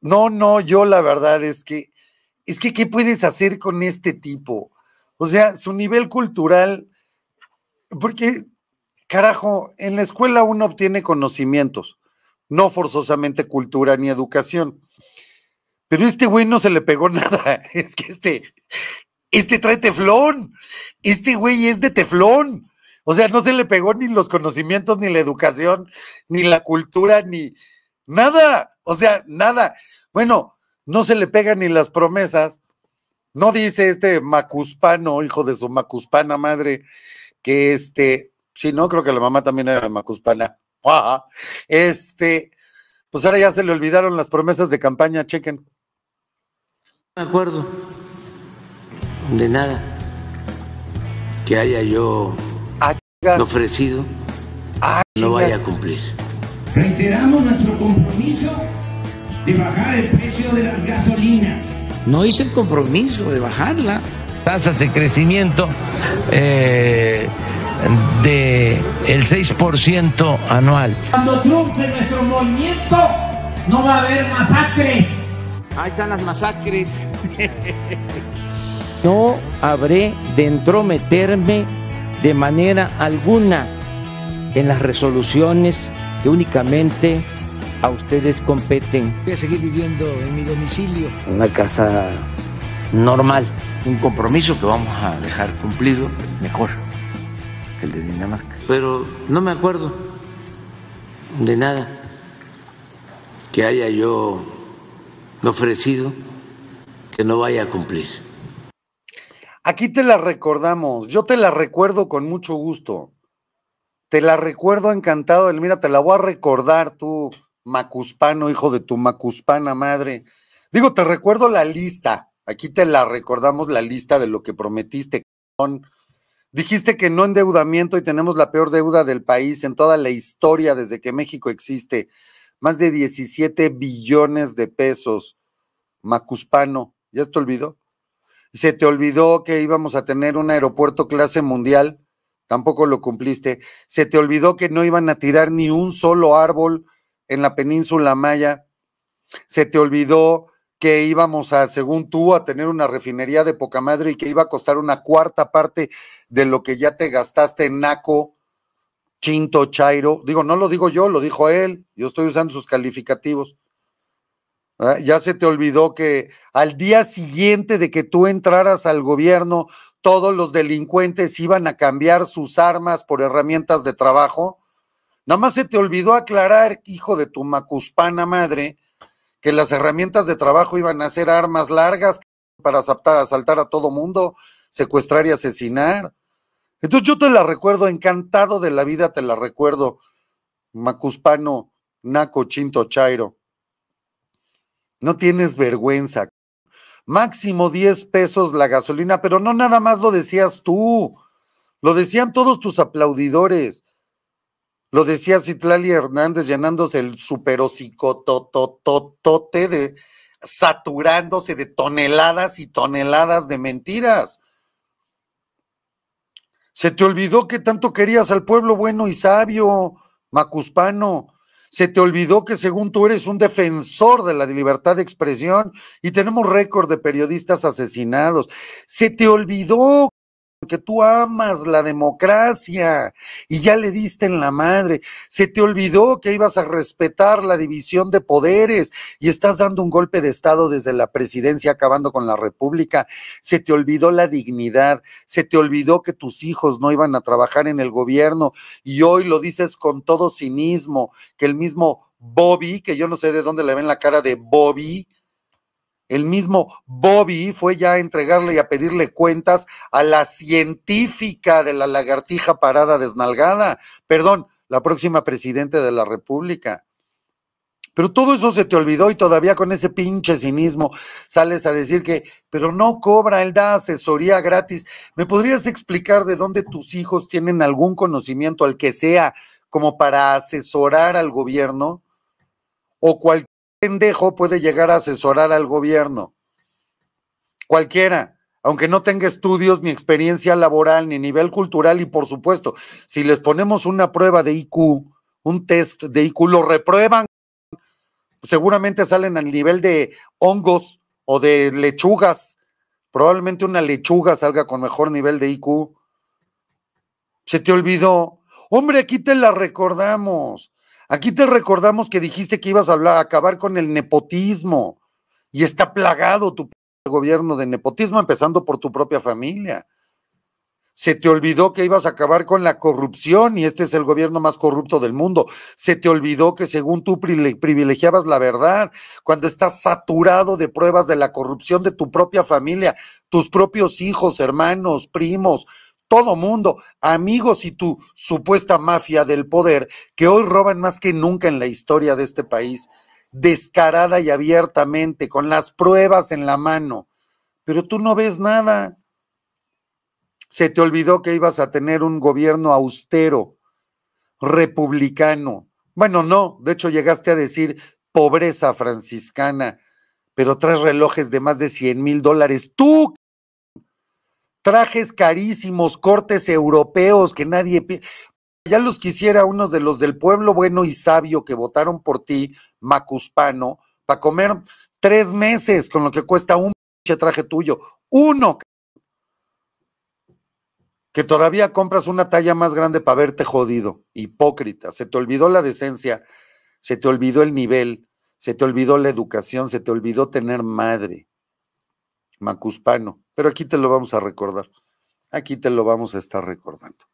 No, no, yo la verdad es que, es que, ¿qué puedes hacer con este tipo? O sea, su nivel cultural, porque, carajo, en la escuela uno obtiene conocimientos, no forzosamente cultura ni educación. Pero este güey no se le pegó nada. Es que este, este trae teflón. Este güey es de teflón. O sea, no se le pegó ni los conocimientos, ni la educación, ni la cultura, ni, Nada, o sea, nada. Bueno, no se le pegan ni las promesas. No dice este macuspano, hijo de su macuspana madre, que este, si no, creo que la mamá también era macuspana. Este, pues ahora ya se le olvidaron las promesas de campaña, chequen. No me acuerdo de nada que haya yo ah, ofrecido, ah, no vaya a cumplir. Reiteramos nuestro compromiso de bajar el precio de las gasolinas. No hice el compromiso de bajarla. Tasas de crecimiento del eh, de el 6% anual. Cuando triunfe nuestro movimiento, no va a haber masacres. Ahí están las masacres. no habré de entrometerme de manera alguna en las resoluciones que únicamente a ustedes competen. Voy a seguir viviendo en mi domicilio. Una casa normal. Un compromiso que vamos a dejar cumplido mejor que el de Dinamarca. Pero no me acuerdo de nada que haya yo ofrecido que no vaya a cumplir. Aquí te la recordamos, yo te la recuerdo con mucho gusto. Te la recuerdo encantado, mira, te la voy a recordar tú, macuspano, hijo de tu macuspana madre. Digo, te recuerdo la lista. Aquí te la recordamos la lista de lo que prometiste. Dijiste que no endeudamiento y tenemos la peor deuda del país en toda la historia desde que México existe. Más de 17 billones de pesos. Macuspano, ¿ya se te olvidó? Se te olvidó que íbamos a tener un aeropuerto clase mundial tampoco lo cumpliste. Se te olvidó que no iban a tirar ni un solo árbol en la península Maya. Se te olvidó que íbamos a, según tú, a tener una refinería de poca madre y que iba a costar una cuarta parte de lo que ya te gastaste en Naco, Chinto, Chairo. Digo, no lo digo yo, lo dijo él. Yo estoy usando sus calificativos. ¿Ah? Ya se te olvidó que al día siguiente de que tú entraras al gobierno, todos los delincuentes iban a cambiar sus armas por herramientas de trabajo. Nada más se te olvidó aclarar, hijo de tu macuspana madre, que las herramientas de trabajo iban a ser armas largas para asaltar, asaltar a todo mundo, secuestrar y asesinar. Entonces yo te la recuerdo, encantado de la vida te la recuerdo, macuspano, naco, chinto, chairo. No tienes vergüenza. Máximo 10 pesos la gasolina, pero no nada más lo decías tú. Lo decían todos tus aplaudidores. Lo decía Citlali Hernández llenándose el super de saturándose de toneladas y toneladas de mentiras. Se te olvidó que tanto querías al pueblo bueno y sabio, macuspano se te olvidó que según tú eres un defensor de la libertad de expresión y tenemos récord de periodistas asesinados. Se te olvidó que tú amas la democracia y ya le diste en la madre. Se te olvidó que ibas a respetar la división de poderes y estás dando un golpe de Estado desde la presidencia acabando con la República. Se te olvidó la dignidad, se te olvidó que tus hijos no iban a trabajar en el gobierno y hoy lo dices con todo cinismo, que el mismo Bobby, que yo no sé de dónde le ven la cara de Bobby, el mismo Bobby fue ya a entregarle y a pedirle cuentas a la científica de la lagartija parada desnalgada, perdón, la próxima presidenta de la República. Pero todo eso se te olvidó y todavía con ese pinche cinismo sales a decir que, pero no cobra, él da asesoría gratis. ¿Me podrías explicar de dónde tus hijos tienen algún conocimiento, al que sea, como para asesorar al gobierno? o cualquier pendejo puede llegar a asesorar al gobierno. Cualquiera, aunque no tenga estudios, ni experiencia laboral, ni nivel cultural, y por supuesto, si les ponemos una prueba de IQ, un test de IQ, lo reprueban, seguramente salen al nivel de hongos o de lechugas. Probablemente una lechuga salga con mejor nivel de IQ. Se te olvidó. Hombre, aquí te la recordamos. Aquí te recordamos que dijiste que ibas a hablar, acabar con el nepotismo y está plagado tu gobierno de nepotismo, empezando por tu propia familia. Se te olvidó que ibas a acabar con la corrupción y este es el gobierno más corrupto del mundo. Se te olvidó que según tú privilegiabas la verdad cuando estás saturado de pruebas de la corrupción de tu propia familia, tus propios hijos, hermanos, primos, todo mundo, amigos y tu supuesta mafia del poder, que hoy roban más que nunca en la historia de este país, descarada y abiertamente, con las pruebas en la mano. Pero tú no ves nada. Se te olvidó que ibas a tener un gobierno austero, republicano. Bueno, no, de hecho llegaste a decir pobreza franciscana, pero tres relojes de más de 100 mil dólares. Tú trajes carísimos, cortes europeos que nadie... Ya los quisiera unos de los del pueblo bueno y sabio que votaron por ti, Macuspano, para comer tres meses con lo que cuesta un traje tuyo. Uno. Que todavía compras una talla más grande para verte jodido. Hipócrita. Se te olvidó la decencia, se te olvidó el nivel, se te olvidó la educación, se te olvidó tener madre. Macuspano pero aquí te lo vamos a recordar. Aquí te lo vamos a estar recordando.